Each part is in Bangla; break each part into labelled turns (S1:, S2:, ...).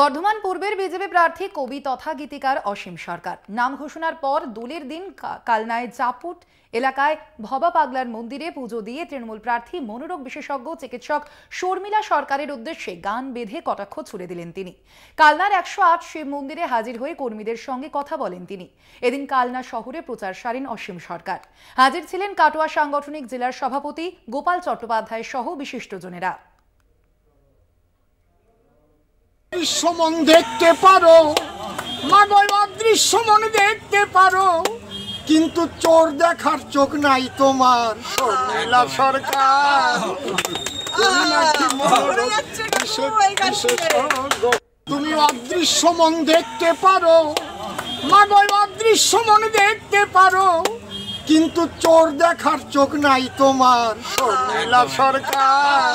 S1: বর্ধমান পূর্বের বিজেপি প্রার্থী কবি তথা গীতিকার অসীম সরকার নাম ঘোষণার পর দোলের দিন কালনায় চাপুট এলাকায় ভবা পাগলার মন্দিরে পুজো দিয়ে তৃণমূল প্রার্থী মনোরোগ বিশেষজ্ঞ চিকিৎসক শর্মিলা সরকারের উদ্দেশ্যে গান বেঁধে কটাক্ষ ছুড়ে দিলেন তিনি কালনার একশো আট শিব মন্দিরে হাজির হয়ে কর্মীদের সঙ্গে কথা বলেন তিনি এদিন কালনা শহরে প্রচার সারেন অসীম সরকার হাজির ছিলেন কাটোয়া সাংগঠনিক জেলার সভাপতি গোপাল চট্টোপাধ্যায় সহ বিশিষ্টজনেরা
S2: অদৃশ্য মন দেখতে পারো মাগল অদৃশ্য
S1: মন দেখতে পারো কিন্তু চোর দেখার চোখ নাই তোমার শর্মিলা সরকার তুমি অদৃশ্য মন দেখতে পারো মাগল অদৃশ্য মন দেখতে পারো কিন্তু চোর দেখার চোখ নাই তোমার শর্মিলা সরকার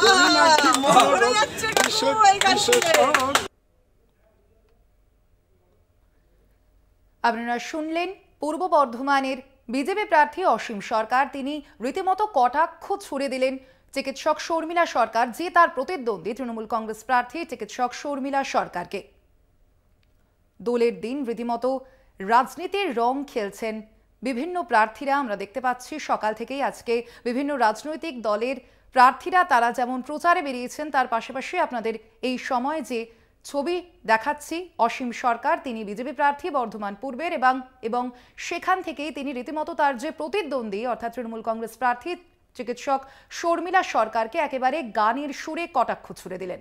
S1: আপনারা শুনলেন পূর্ব বর্ধমানের বিজেপি প্রার্থী অসীম সরকার তিনি রীতিমতো কটাক্ষ ছুড়ে দিলেন চিকিৎসক শর্মিলা সরকার যে তার প্রতিদ্বন্দ্বী তৃণমূল কংগ্রেস প্রার্থী চিকিৎসক শর্মিলা সরকারকে দোলের দিন রীতিমতো রাজনীতির রং খেলছেন বিভিন্ন প্রার্থীরা আমরা দেখতে পাচ্ছি সকাল থেকেই আজকে বিভিন্ন রাজনৈতিক দলের প্রার্থীরা তারা যেমন প্রচারে বেরিয়েছেন তার পাশাপাশি আপনাদের এই সময় যে ছবি দেখাচ্ছি অসীম সরকার তিনি বিজেপি প্রার্থী বর্ধমান পূর্বের এবং এবং সেখান থেকেই তিনি রীতিমতো তার যে প্রতিদ্বন্দ্বী অর্থাৎ তৃণমূল কংগ্রেস প্রার্থী চিকিৎসক শর্মিলা সরকারকে একেবারে গানের সুরে কটাক্ষ ছুড়ে দিলেন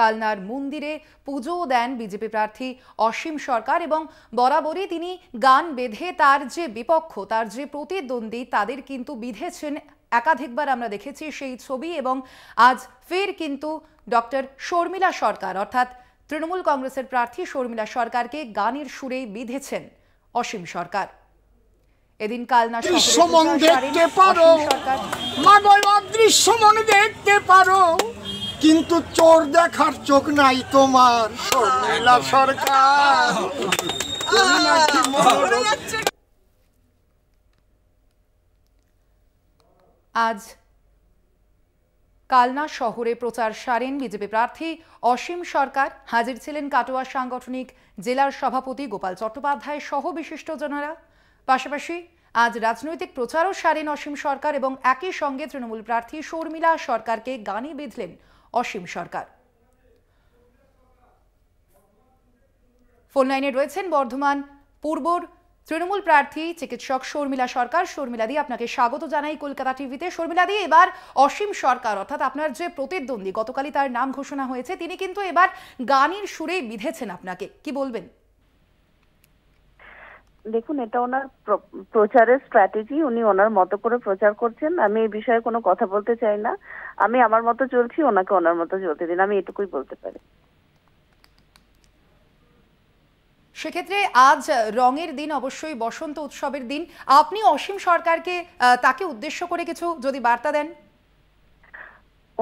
S1: কালনার মন্দিরে পুজো দেন বিজেপি প্রার্থী অসীম সরকার এবং বরাবরই তিনি গান বেঁধে তার যে বিপক্ষ তার যে প্রতিদ্বন্দ্বী তাদের কিন্তু বিধেছেন একাধিকবার আমরা দেখেছি সেই ছবি এবং আজ ফের কিন্তু ডক্টর শর্মিলা সরকার অর্থাৎ তৃণমূল কংগ্রেসের প্রার্থী শর্মিলা সরকারকে গানের সুরেই বিধেছেন অসীম সরকার এদিন কালনা দেখতে পারো দেখতে পারো কিন্তু চোর দেখার চোখ নাই তোমার শর্মিলা সরকার আজ কালনা শহরে প্রচার সারেন বিজেপি প্রার্থী অসীম সরকার হাজির ছিলেন কাটোয়া সাংগঠনিক জেলার সভাপতি গোপাল চট্টোপাধ্যায় সহ বিশিষ্টজনেরা পাশাপাশি আজ রাজনৈতিক প্রচারও সারেন অসীম সরকার এবং একই সঙ্গে তৃণমূল প্রার্থী শর্মিলা সরকারকে গানে বেঁধলেন অসীম সরকার ফোনলাইনে রয়েছেন বর্ধমান পূর্বর তৃণমূল প্রার্থী চিকিৎসক শর্মিলা সরকার শর্মিলা দিয়ে আপনাকে স্বাগত জানাই কলকাতা টিভিতে শর্মিলা দিয়ে এবার অসীম সরকার অর্থাৎ আপনার যে প্রতিদ্বন্দ্বী গতকালই তার নাম ঘোষণা হয়েছে তিনি কিন্তু এবার গানের সুরেই বিঁধেছেন আপনাকে কি
S2: বলবেন দেখুন এটা ওনার প্রচারের স্ট্র্যাটেজি উনি ওনার মতো করে প্রচার করছেন আমি এই বিষয়ে কোনো কথা বলতে চাই না আমি আমার মতো চলছি ওনাকে ওনার মতো চলতে দিন আমি এটুকুই বলতে পারি
S1: সেক্ষেত্রে আজ রঙের দিন অবশ্যই বসন্ত উৎসবের দিন আপনি অসীম সরকারকে তাকে উদ্দেশ্য করে কিছু যদি বার্তা দেন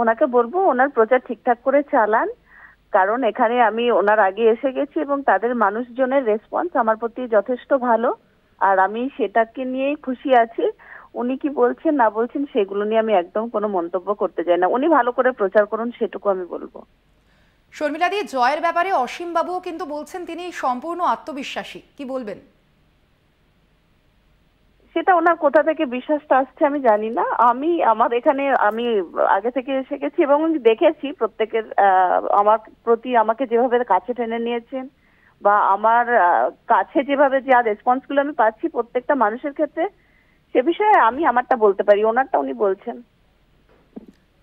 S2: ওনাকে বলবো ওনার প্রচার ঠিকঠাক করে চালান কারণ এখানে আমি ওনার আগে এসে গেছি এবং তাদের মানুষজনের রেসপন্স আমার প্রতি যথেষ্ট ভালো আর আমি সেটাকে নিয়েই খুশি আছি উনি কি বলছেন না বলছেন সেগুলো নিয়ে আমি একদম কোনো মন্তব্য করতে যাই না উনি ভালো করে প্রচার করুন সেটুকু আমি বলবো
S1: শর্মিলা দিয়ে জয়ের ব্যাপারে অসীম কিন্তু বলছেন তিনি সম্পূর্ণ আত্মবিশ্বাসী কি বলবেন
S2: সেটা ওনার কোথা থেকে বিশ্বাসটা আসছে আমি জানি না আমি আমার এখানে আমি আগে থেকে এসে গেছি এবং দেখেছি প্রত্যেকের আমার প্রতি আমাকে যেভাবে কাছে টেনে নিয়েছেন বা আমার কাছে যেভাবে যা রেসপন্সগুলো আমি পাচ্ছি প্রত্যেকটা মানুষের ক্ষেত্রে সে বিষয়ে আমি আমারটা বলতে পারি ওনারটা উনি বলছেন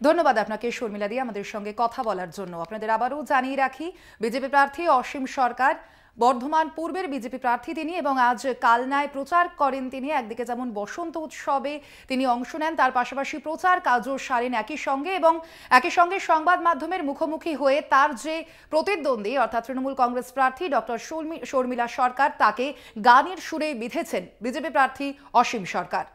S1: ধন্যবাদ আপনাকে শর্মিলা দিয়ে আমাদের সঙ্গে কথা বলার জন্য আপনাদের আবারও জানিয়ে রাখি বিজেপি প্রার্থী অসীম সরকার বর্ধমান পূর্বের বিজেপি প্রার্থী তিনি এবং আজ কালনায় প্রচার করেন তিনি একদিকে যেমন বসন্ত উৎসবে তিনি অংশ নেন তার পাশাপাশি প্রচার কাজও সারেন একই সঙ্গে এবং একই সঙ্গে সংবাদ মাধ্যমের মুখোমুখি হয়ে তার যে প্রতিদ্বন্দ্বী অর্থাৎ তৃণমূল কংগ্রেস প্রার্থী ডক্টর শর্মিলা সরকার তাকে গানের সুরে বিঁধেছেন বিজেপি প্রার্থী অসীম সরকার